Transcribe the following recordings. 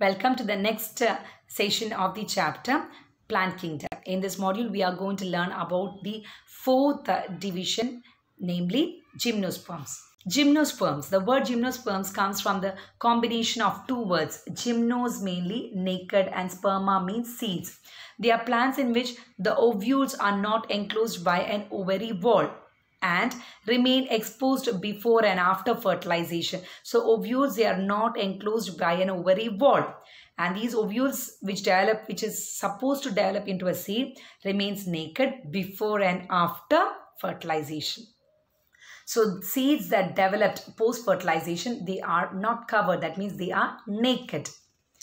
Welcome to the next uh, session of the chapter Plant Kingdom. In this module, we are going to learn about the fourth uh, division, namely gymnosperms. Gymnosperms. The word gymnosperms comes from the combination of two words. Gymnos mainly naked and sperma means seeds. They are plants in which the ovules are not enclosed by an ovary wall and remain exposed before and after fertilization. So ovules, they are not enclosed by an ovary wall. And these ovules which develop, which is supposed to develop into a seed, remains naked before and after fertilization. So seeds that developed post-fertilization, they are not covered. That means they are naked.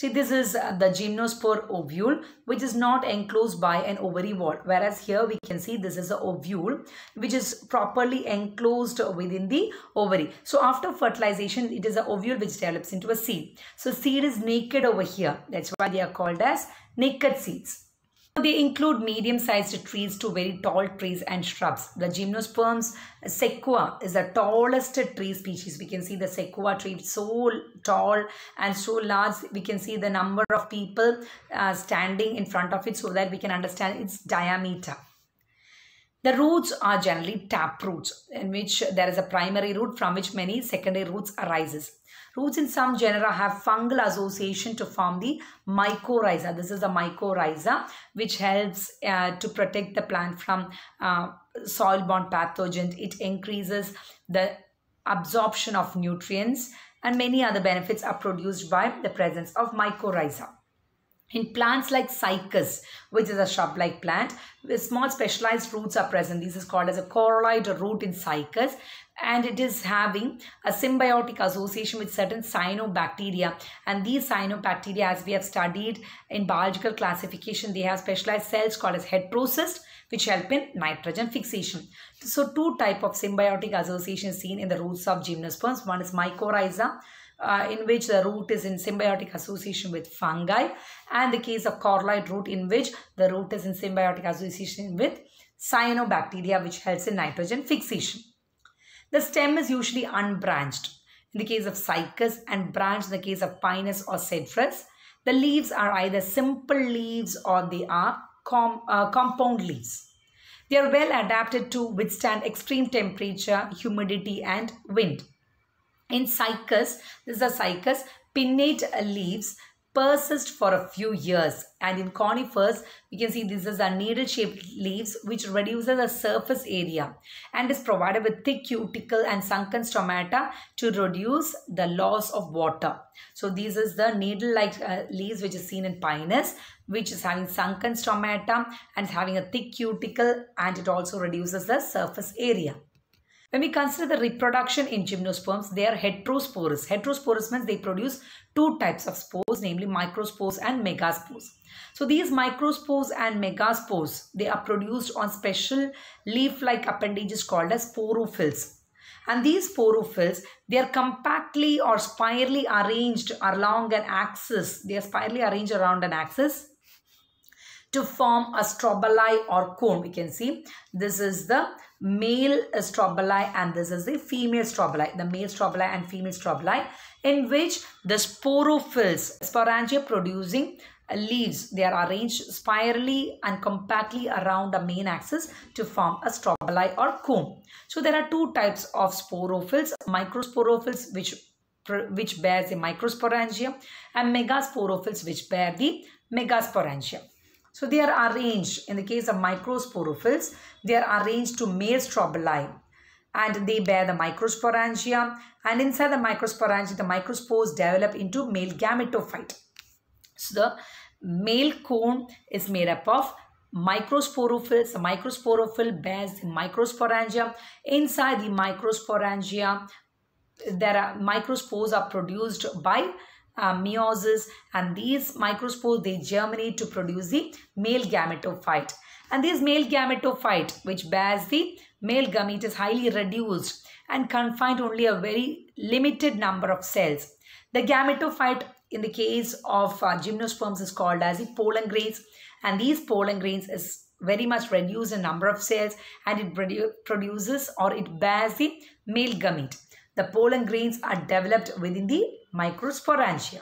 See, this is uh, the gymnospore ovule, which is not enclosed by an ovary wall. Whereas here we can see this is an ovule, which is properly enclosed within the ovary. So after fertilization, it is an ovule which develops into a seed. So seed is naked over here. That's why they are called as naked seeds. They include medium-sized trees to very tall trees and shrubs. The gymnosperms sequoia is the tallest tree species. We can see the sequoia tree so tall and so large. We can see the number of people uh, standing in front of it so that we can understand its diameter. The roots are generally tap roots in which there is a primary root from which many secondary roots arises. Roots in some genera have fungal association to form the mycorrhiza. This is the mycorrhiza which helps uh, to protect the plant from uh, soil-borne pathogens. It increases the absorption of nutrients and many other benefits are produced by the presence of mycorrhiza. In plants like cycas, which is a shrub-like plant, small specialized roots are present. This is called as a coralloid root in cycas and it is having a symbiotic association with certain cyanobacteria and these cyanobacteria as we have studied in biological classification they have specialized cells called as heterocysts which help in nitrogen fixation so two type of symbiotic association seen in the roots of gymnosperms one is mycorrhiza uh, in which the root is in symbiotic association with fungi and the case of coralloid root in which the root is in symbiotic association with cyanobacteria which helps in nitrogen fixation. The stem is usually unbranched in the case of cycas and branched in the case of pinus or cedrus. The leaves are either simple leaves or they are com uh, compound leaves. They are well adapted to withstand extreme temperature, humidity and wind. In cycas, this is a cycas, pinnate leaves persist for a few years and in conifers we can see this is a needle shaped leaves which reduces the surface area and is provided with thick cuticle and sunken stomata to reduce the loss of water so this is the needle like uh, leaves which is seen in pinus which is having sunken stomata and having a thick cuticle and it also reduces the surface area when we consider the reproduction in gymnosperms, they are heterosporous. Heterosporous means they produce two types of spores, namely microspores and megaspores. So these microspores and megaspores, they are produced on special leaf-like appendages called as sporophylls. And these sporophylls, they are compactly or spirally arranged along an axis. They are spirally arranged around an axis to form a strobili or cone. We can see this is the male strobili and this is the female strobili, the male strobili and female strobili in which the sporophylls, sporangia producing leaves, they are arranged spirally and compactly around the main axis to form a strobili or cone. So there are two types of sporophylls, microsporophylls which which bears the microsporangium and megasporophylls which bear the megasporangium. So they are arranged, in the case of microsporophylls, they are arranged to male strobili and they bear the microsporangia and inside the microsporangia, the microspores develop into male gametophyte. So the male cone is made up of microsporophylls. The microsporophyll bears the microsporangia. Inside the microsporangia, there are microspores are produced by uh, meiosis and these microspores they germinate to produce the male gametophyte and this male gametophyte which bears the male gamete is highly reduced and confined only a very limited number of cells the gametophyte in the case of uh, gymnosperms is called as the pollen grains and these pollen grains is very much reduced in number of cells and it produ produces or it bears the male gamete the pollen grains are developed within the microsporangia.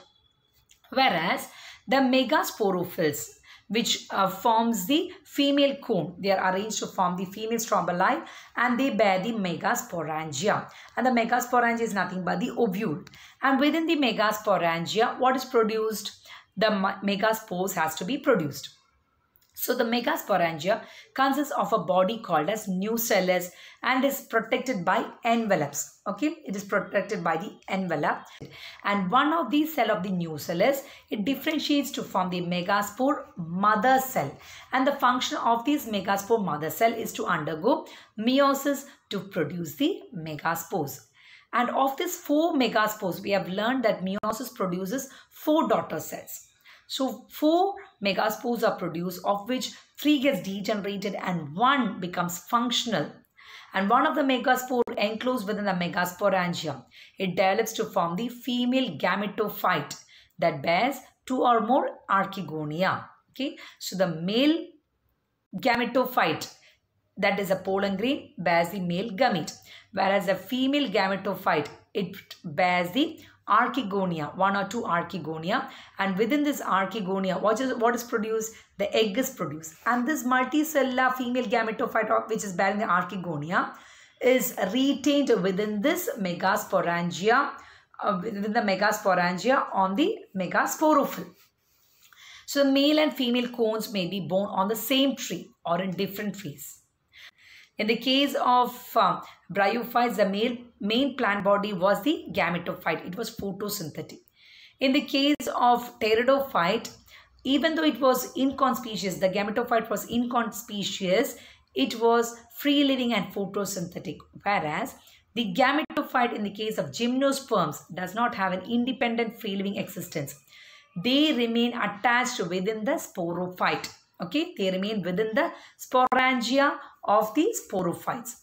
Whereas the megasporophylls, which uh, forms the female cone. They are arranged to form the female stromboli and they bear the megasporangia. And the megasporangia is nothing but the ovule. And within the megasporangia, what is produced? The megaspores has to be produced. So the megasporangia consists of a body called as nucellus and is protected by envelopes. Okay, it is protected by the envelope. And one of these cell of the nucellus, it differentiates to form the megaspore mother cell. And the function of this megaspore mother cell is to undergo meiosis to produce the megaspores. And of these four megaspores, we have learned that meiosis produces four daughter cells. So four megaspores are produced of which three gets degenerated and one becomes functional. And one of the megaspore enclosed within the megasporangium. It develops to form the female gametophyte that bears two or more archegonia. Okay, so the male gametophyte that is a pollen grain bears the male gamete whereas the female gametophyte it bears the archegonia, one or two archegonia. And within this archegonia, what is, what is produced? The egg is produced. And this multicellular female gametophyte, which is bearing the archegonia, is retained within this megasporangia, uh, within the megasporangia on the megasporophyll. So the male and female cones may be born on the same tree or in different trees. In the case of um, uh, bryophytes, the male, main plant body was the gametophyte. It was photosynthetic. In the case of pteridophyte, even though it was inconspicuous, the gametophyte was inconspicuous, it was free living and photosynthetic. Whereas the gametophyte in the case of gymnosperms does not have an independent free living existence. They remain attached within the sporophyte. Okay, they remain within the sporangia of the sporophytes.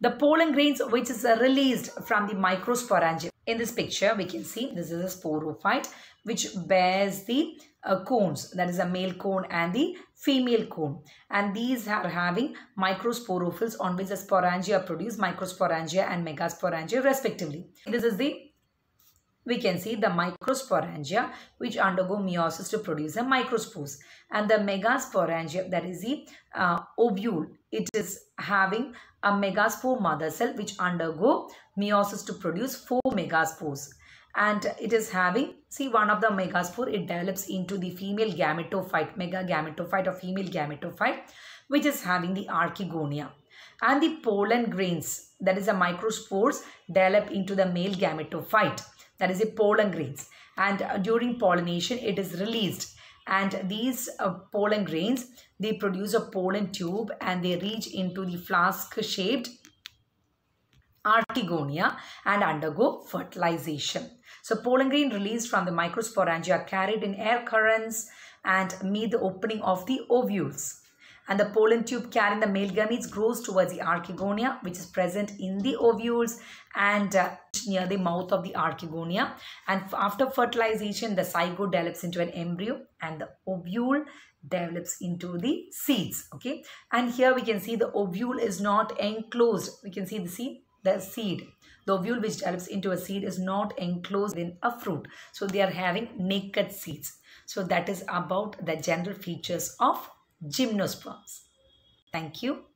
The pollen grains which is released from the microsporangium. In this picture we can see this is a sporophyte which bears the uh, cones that is a male cone and the female cone and these are having microsporophylls on which the sporangia produce microsporangia and megasporangia respectively. This is the we can see the microsporangia which undergo meiosis to produce a microspores and the megasporangia that is the uh, ovule it is having a megaspore mother cell which undergo meiosis to produce four megaspores and it is having see one of the megaspore it develops into the female gametophyte mega gametophyte or female gametophyte which is having the archegonia and the pollen grains that is the microspores develop into the male gametophyte that is a pollen grains and uh, during pollination it is released and these uh, pollen grains they produce a pollen tube and they reach into the flask shaped artigonia and undergo fertilization so pollen grain released from the microsporangia carried in air currents and meet the opening of the ovules and the pollen tube carrying the male gametes grows towards the archegonia which is present in the ovules and uh, near the mouth of the archegonia and after fertilization the zygote develops into an embryo and the ovule develops into the seeds okay and here we can see the ovule is not enclosed we can see the seed the seed the ovule which develops into a seed is not enclosed in a fruit so they are having naked seeds so that is about the general features of gymnosperms. Thank you.